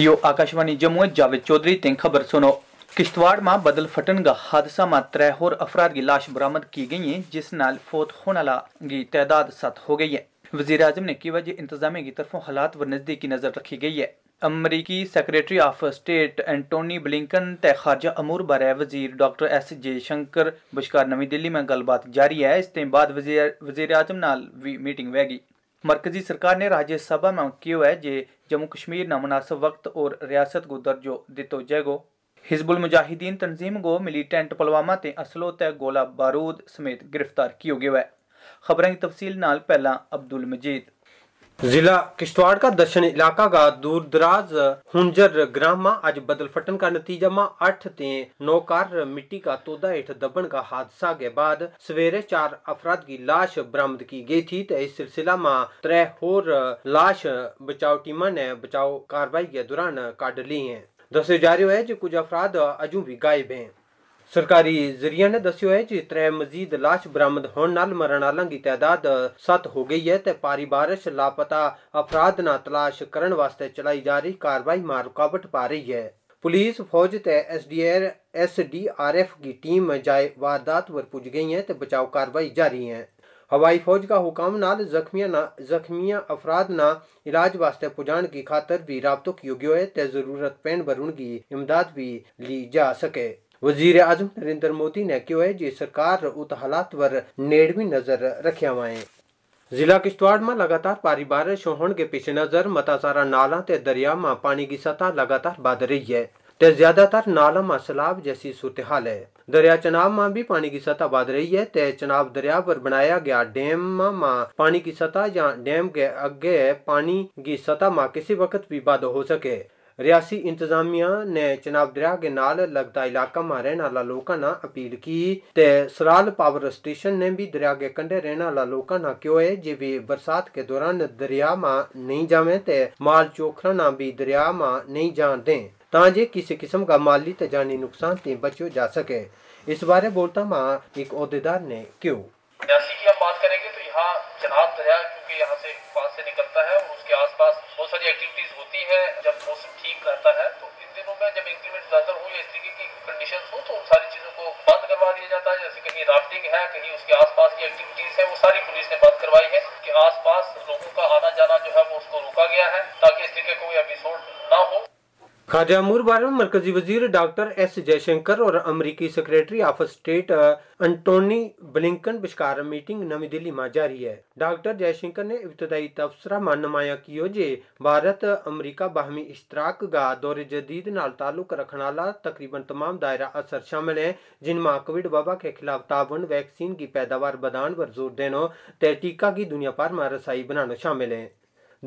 यो आकाशवाणी जम्मू जावेद चौधरी ते खबर सुनो किश्तवाड़ में बदल फटन का हादसा में त्रै होर अफराद की लाश बरामद की गई है जिस नाल फौत होने वाला की तादाद सत हो गई है वजीर अजम ने कहा कि इंतजामे की तरफों हालात व नजदीकी नजर रखी गई है अमरीकी secretary of state Antony Blinken ते खारजा अमूर बारे वजीर डॉक्टर एस जयशंकर बशकार नवी दिल्ली में गलबात जारी है इस बाद वजीर वजीर अजम नाल भी मीटिंग वह गई मरकजी सरकार ने राज्य सभा में कहा है जे जम्मू कश्मीर नामनासब वक्त और रियासत को दर्जो दितो जैगो हिजबुल मुजाहिदीन तंजीम को मिलीटेंट पुलवामा से असलों तय गोला बारूद समेत गिरफ्तार किया गया है खबरें की तफसील नाल पहला अब्दुल मजीद जिला किश्तवाड़ का दर्शन इलाका का दूर दराज हुजर ग्राम में आज फटन का नतीजा मा अठ ते नौ कार मिट्टी का तोदा हेठ दबन का हादसा के बाद सवेरे चार अफराद की लाश बरामद की गई थी तो इस सिलसिला में त्रै होर लाश बचाव टीम ने बचाव कार्रवाई के दौरान काट ली है दस जारी है जो कुछ अफराद अजू भी गायब हैं ਸਰਕਾਰੀ ਜ਼ਰੀਆ ਨੇ ਦੱਸਿਆ ਹੈ ਕਿ ਤਰੇ ਮਜ਼ੀਦ লাশ ਬਰਾਮਦ ਹੋਣ ਨਾਲ ਮਰਨ ਵਾਲਾਂ ਦੀ ਤਾਦਾਦ 7 ਹੋ ਗਈ ਹੈ ਤੇ ਪਾਰੀ ਬਾਰਿਸ਼ ਲਾਪਤਾ ਅਫਰਾਦ ਨਾਲ ਤਲਾਸ਼ ਕਰਨ ਵਾਸਤੇ ਚਲਾਈ ਜਾ ਰਹੀ ਕਾਰਵਾਈ ਮਾਰ ਰੁਕਾਵਟ ਪਾ ਰਹੀ ਹੈ ਪੁਲਿਸ ਫੌਜ ਤੇ ਐਸਡੀਆਰ ਐਸਡੀਆਰਐਫ ਦੀ ਟੀਮ ਜਾਇ ਵਾਰਦਾਤ ਵਰ ਪੁੱਜ ਗਈ ਹੈ ਤੇ ਬਚਾਓ ਕਾਰਵਾਈ ਜਾਰੀ ਹੈ हवाई फौज का हुकाम नाल जख्मिया ना जख्मिया अफराद ना इलाज वास्ते पुजान की खातर भी राबतों की योग्य है ते जरूरत पैन पर उनकी इमदाद भी ली जा सके वजीर आजम नरेंद्र मोदी ने कहो है जी सरकार उत हालात पर नेड़वी नजर रखिया हुआ है जिला किश्तवाड़ में लगातार भारी बारिश होने के पेश नजर मता सारा नाला ते दरिया में पानी की सतह लगातार बढ़ रही है ते ज्यादातर नाला में सैलाब जैसी सूरत हाल है दरिया चनाब में भी पानी की सतह बढ़ रही है ते चनाब दरिया पर बनाया गया डैम में पानी की सतह या डैम के आगे पानी की सतह में किसी वक्त भी बद हो सके रियासी इंतजामिया ने चनाब दरिया के नाल लगता इलाका में रहने वाला लोगों ने अपील की ते सराल पावर स्टेशन ने भी दरिया के कंढे रहने वाला लोगों ने क्यों है जे भी बरसात के दौरान दरिया में नहीं जावे ते माल चोखरा ना भी दरिया में नहीं जान दें ताजे किसी किस्म का माली ते जानी नुकसान से बचो जा सके इस बारे बोलता मां एक अहदेदार ने क्यों करवा दिया जाता है जैसे कहीं राफ्टिंग है कहीं उसके आसपास की एक्टिविटीज है वो सारी पुलिस ने बात करवाई है कि आसपास लोगों का आना जाना जो है वो उसको रोका गया है ताकि इस तरीके कोई एपिसोड ना हो खाजा अमूर बारे में मरकजी वजीर डॉक्टर एस जयशंकर और अमरीकी secretary of state Antony Blinken बिशकार मीटिंग नवी दिल्ली में जारी है डॉक्टर जयशंकर ने इब्तदाई तबसरा मान नुमाया कि जे भारत अमरीका बाहमी इश्तराक गा दौरे जदीद नाल ताल्लुक रखने वाला तकरीबन तमाम दायरा असर शामिल है जिनमें कोविड वबा के खिलाफ तावन वैक्सीन की पैदावार बढ़ाने पर जोर देना तय टीका की दुनिया भर में रसाई बनाना शामिल है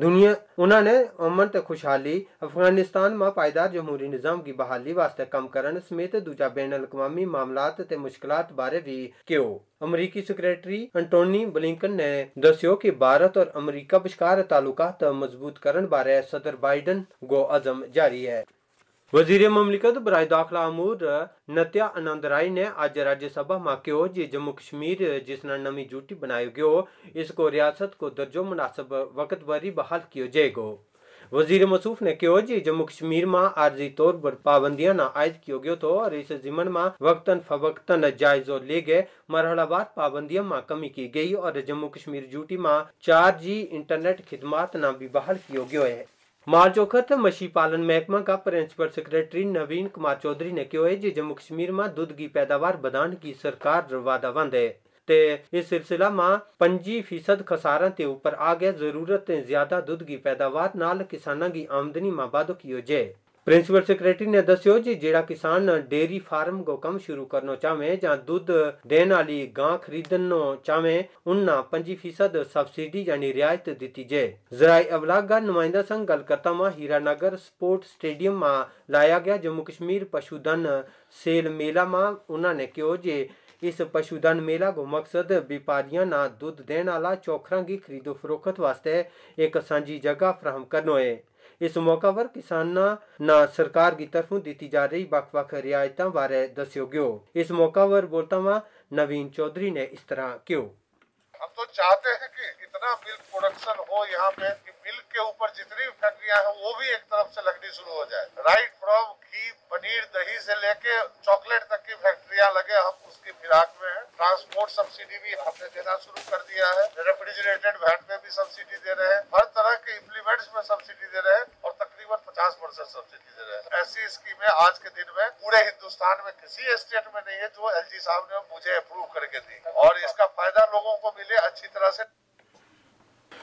दुनिया उन्होंने अमन ते खुशहाली अफगानिस्तान में पायदार जमहूरी निजाम की बहाली वास्ते कम करने समेत दूजा बेन अलकवामी मामला मुश्किल बारे भी क्यों अमरीकी सक्रेटरी अंटोनी ब्लिंकन ने दस्यो की भारत और अमरीका बशकार तालुकात मजबूत करने बारे सदर बाइडन गो अजम जारी है वजीर ममलिकत बरए दाखिला अमूर नत्या आनंद राय ने आज राज्यसभा में कहो जे जम्मू कश्मीर जिसना नवी जूटी बनाई गयो इसको रियासत को दर्जो मुनासिब वक्त वरी बहाल किया जाएगा वजीर मसूफ ने कहो जी जम्मू कश्मीर में आर्जी तौर पर पाबंदियां ना आयद कियो गयो तो और इस जिमन में वक्तन फवक्तन जायजो ले गए मरहलाबाद पाबंदियों में कमी की गई और जम्मू कश्मीर ड्यूटी में चार जी इंटरनेट खिदमत ना भी बहाल कियो गयो है माल मछी पालन महकमा का प्रिंसिपल કા नवीन कुमार चौधरी ने कहो है કહ્યું जम्मू कश्मीर में દૂધ की पैदावार बढ़ाने की सरकार वादाबंद है ते इस सिलसिला में पंजी फीसद खसारा ते ऊपर आ गया जरूरत ज्यादा दूध की पैदावार नाल किसानों की आमदनी में वाधो किया जाए પ્રિન્સિપલ સેક્રેટરીને દસ્યો જે જેડા કિસાન ડેરી ફાર્મ કો કમ શરૂ કરનો ચાહે જા દૂધ દેન વાલી ગાਂ ખરીદનો ચાહે ઉનના 25% સબસિડી યાની રિયાયત દીતી જે જરાઈ અબલાગ કા નુમાइंदा સંઘ કલકત્તા માં હીરાનગર સ્પોર્ટ સ્ટેડિયમ માં લાયા ગયા જમ્મુ કશ્મીર પશુધન સેલ મેલા માં ઉનને કયો જે इस पशुधन मेला को मकसद व्यापारियों ना दूध देने वाला चौखरा की खरीदो फरोख्त वास्ते एक सांझी जगह फ्राहम करनो है इस मौका पर किसान ना सरकार की तरफ दी जा रही बख बख रियायतों बारे दस्यो गयो इस मौका पर बोलता हुआ नवीन चौधरी ने इस तरह क्यों हम तो चाहते हैं कि इतना मिल्क प्रोडक्शन हो यहाँ पे कि मिल्क के ऊपर जितनी फैक्ट्रिया है वो भी एक तरफ से लगनी शुरू हो जाए राइट फ्रॉम घी पनीर दही से लेके चॉकलेट तक की फैक्ट्रिया लगे हम उसकी फिराक में है ट्रांसपोर्ट सब्सिडी भी हमने देना शुरू कर दिया है रेफ्रिजरेटेड वैन में भी सब्सिडी आज के दिन में पूरे हिंदुस्तान में किसी स्टेट में नहीं है जो एल साहब ने मुझे अप्रूव करके दी और इसका फायदा लोगों को मिले अच्छी तरह से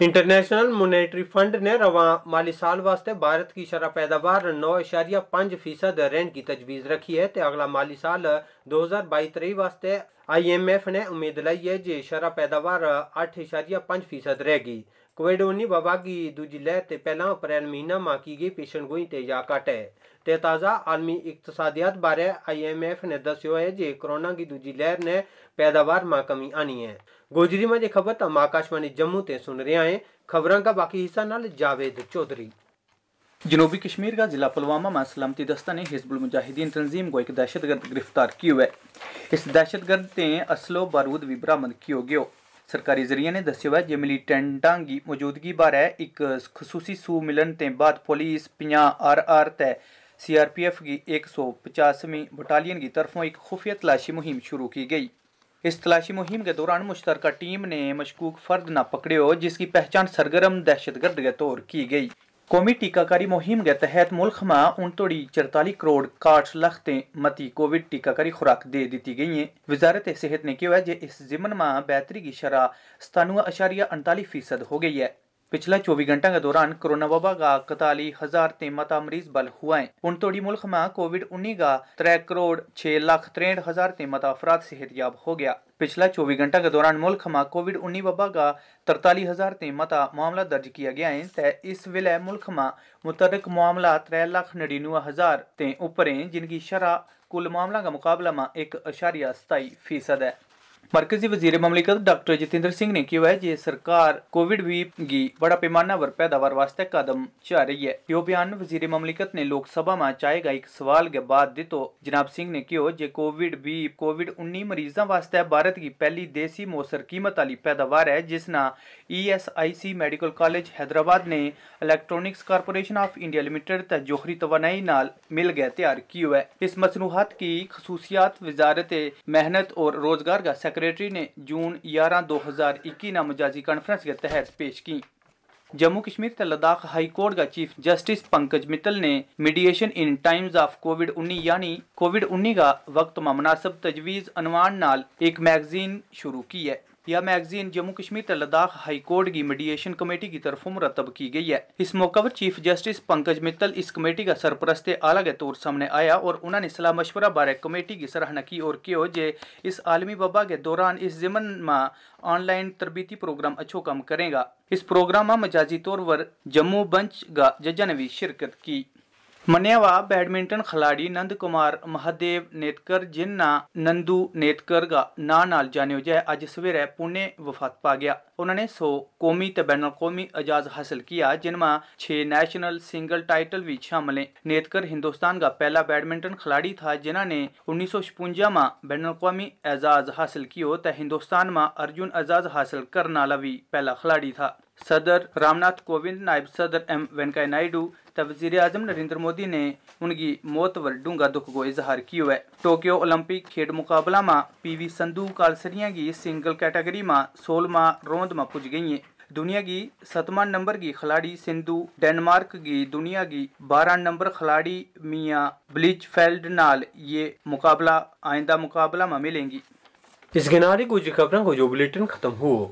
इंटरनेशनल मोनेटरी फंड ने रवा माली साल वास्ते भारत की शराब पैदावार नौ इशारिया पांच फीसद रहने की तजवीज़ रखी है ते अगला माली साल दो हज़ार बाई त्रेई वास्ते आई एम एफ ने उम्मीद लाई है जे शराब पैदावार अठ इशारिया पांच फीसद रहेगी कोविड उन्नीस वबा की दूजी लहर ते पहला अप्रैल महीना मां की गई पेशेंटगोई ते इजाका घट है ते ताज़ा आलमी इकतसादियात बारे आईएमएफ ने दस्यो है जे कोरोना की दूजी लहर ने पैदावार मां कमी आनी है गोजरी में ये खबर तम आकाशवाणी जम्मू ते सुन रहे हैं खबरों का बाकी हिस्सा नाल जावेद चौधरी जनूबी कश्मीर का जिला पुलवामा में सलामती दस्ता ने हिजबुल मुजाहिदीन तंजीम को एक दहशतगर्द गिरफ्तार किया है इस दहशतगर्द ने असलो बारूद भी बरामद किया गया ਸਰਕਾਰੀ ਜ਼ਰੀਏ ਨੇ ਦੱਸਿਆ ਹੈ ਜੇ ਮਿਲੀਟੈਂਟਾਂ ਦੀ ਮੌਜੂਦਗੀ ਬਾਰੇ ਇੱਕ ਖਸੂਸੀ ਸੂ ਮਿਲਣ ਤੇ आर ते सी आर पी सीआरपीएफ की एक सौ पचासवीं बटालियन की तरफों एक खुफिया तलाशी मुहिम शुरू की गई इस तलाशी मुहिम के दौरान मुश्तरका टीम ने मशकूक फर्द न पकड़े जिसकी पहचान सरगर्म दहशतगर्द के तौर की गई कौमी टीकाकारी मुहिम के तहत मुल्क में उनतोड़ी चरताली करोड़ काठ लखतें मती कोविड टीकाकारी खुराक दे दी गई है वजारत सेहत ने कहा है जे इस जिमन में बेहतरी की शरह सतानवे अशारिया अड़ताली फीसद हो गई है पिछला चौबीस घंटा के दौरान कोरोना वबा का कताली हजार मता मरीज बल हुआ है उन तोड़ी मुल्क में कोविड उन्नीस का त्रै करोड़ छह लाख तिरसठ हजार मता अफराद सेहतयाब हो गया पिछला चौबीस घंटा के दौरान मुल्क में कोविड उन्नीस वबा का तरताली हजार मता मामला दर्ज किया गया है तय इस वेले मुल्क में मुतरक मामला त्रै लाख नड़िनवे हजार ते ऊपर है जिनकी शरह कुल मामलों का मुकाबला में एक अशारिया सताई फीसद है मरकजी वजीर ममलिकत डॉक्टर जितेंद्र सिंह ने कहा है जे सरकार कोविड भी की बड़ा पैमाना पर पैदावार वास्ते कदम चाह रही है यो बयान वजीर ममलिकत ने लोकसभा में चाहे गए एक सवाल के बाद दितो जनाब सिंह ने कहा जे कोविड भी कोविड उन्नीस मरीजों वास्ते भारत की पहली देसी मौसर कीमत वाली पैदावार है जिसना E S I C medical college Hyderabad ने electronics corporation of India limited त जोहरी तवानाई न मिल गया तैयार किया है इस मसनूहत की खसूसियात वजारत मेहनत और रोजगार का सैक्रेटरी ने जून ग्यारह दो हज़ार इक्की नामजाजी कॉन्फ्रेंस के तहत पेश की जम्मू कश्मीर से लद्दाख हाई कोर्ट का चीफ जस्टिस पंकज मित्तल ने mediation in times of COVID 19 यानी कोविड 19 का वक्त मुनासब तजवीज़ अनुमान नाल एक मैगजीन शुरू की है यह मैगजीन जम्मू कश्मीर और लद्दाख हाईकोर्ट की मीडिएशन कमेटी की तरफ मुरतब की गई है इस मौके पर चीफ जस्टिस पंकज मित्तल इस कमेटी का सरपरस्त आला के तौर सामने आया और उन्होंने सलाह मशवरा बारे कमेटी की सराहना की और कहो जे इस आलमी वबा के दौरान इस जिमन में ऑनलाइन तरबीती प्रोग्राम अच्छो काम करेगा इस प्रोग्राम में मजाजी तौर पर जम्मू बंच का जजा ने भी शिरकत की मन्यावा बैडमिंटन खिलाड़ी नंद कुमार महादेव नेतकर जिन्ना नंदू नेतकर का ना नाल जाने जाए अज सवेरे पुणे वफात पा गया उन्होंने सौ कौमी तो बैन कौमी एजाज हासिल किया जिनमें छे नेशनल सिंगल टाइटल भी शामिल हैं नेतकर हिंदुस्तान का पहला बैडमिंटन खिलाड़ी था जिन्होंने उन्नीस सौ छपुंजा में बैन कौमी एजाज हासिल किया हिंदुस्तान में अर्जुन एजाज हासिल करने वाला भी पहला खिलाड़ी था सदर रामनाथ कोविंद नायब सदर एम वेंकैया नायडू वजीर अजम नरेंद्र मोदी ने उनकी मौत पर डूंगा दुख को इजहार किया है टोक्यो ओलंपिक खेड मुकाबला में पीवी संधु कालसरिया की सिंगल कैटेगरी में सोलमा रोंद में पुज गई है दुनिया की सतवा नंबर की खिलाड़ी सिंधु डेनमार्क की दुनिया की बारह नंबर खिलाड़ी मिया ब्लिचफेल्ड नाल ये मुकाबला आइंदा मुकाबला में मिलेंगी इस गिनारी कुछ खबरों को जो बुलेटिन खत्म हुआ